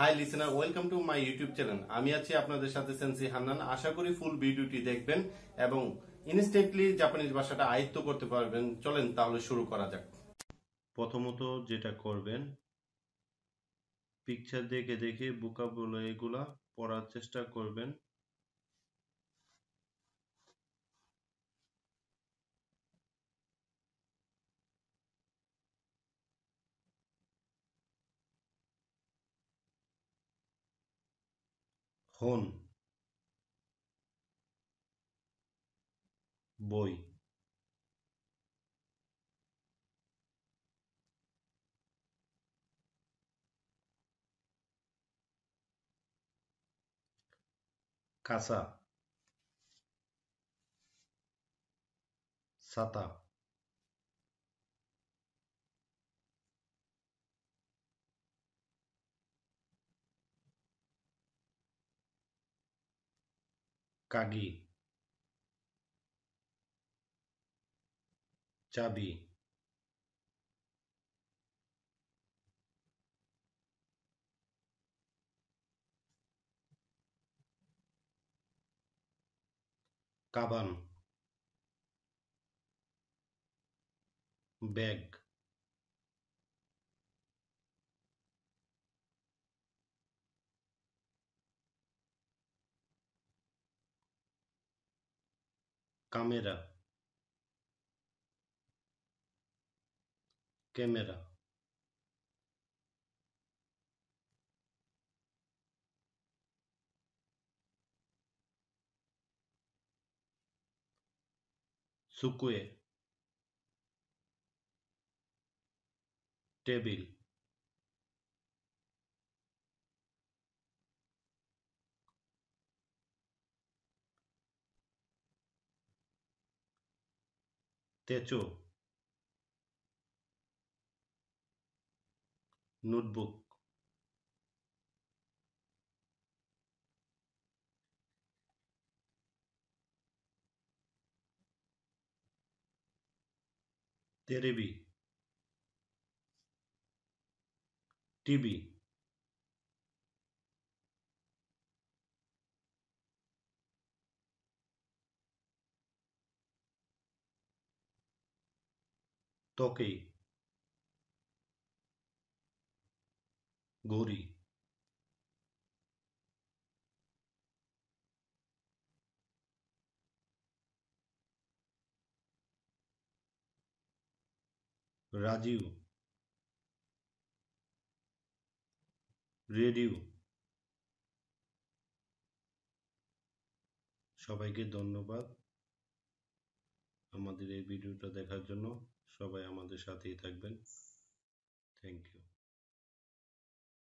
High listener welcome to my YouTube channel আমি আছি আপনাদের সাথে সেন্সি হান্নান আশা করি ফুল ভিডিওটি দেখবেন এবং ইনস্ট্যান্টলি জাপানিজ ভাষাটা আয়ত্ত করতে পারবেন চলেন তাহলে শুরু করা যাক প্রথমত যেটা করবেন পিকচার দেখে দেখে বোকাবুলো এগুলা পড়ার চেষ্টা করবেন Hon. Voy. Casa. Sata. কাগি চাবি কাবান bag cámara cámara sukue table তেচো নোটবুক তেরেবি টিভি ত্বকে গৌরী রাজীব রেডিও সবাইকে ধন্যবাদ আমাদের এই ভিডিওটা দেখার জন্য সবাই আমাদের সাথেই থাকবেন থ্যাংক ইউ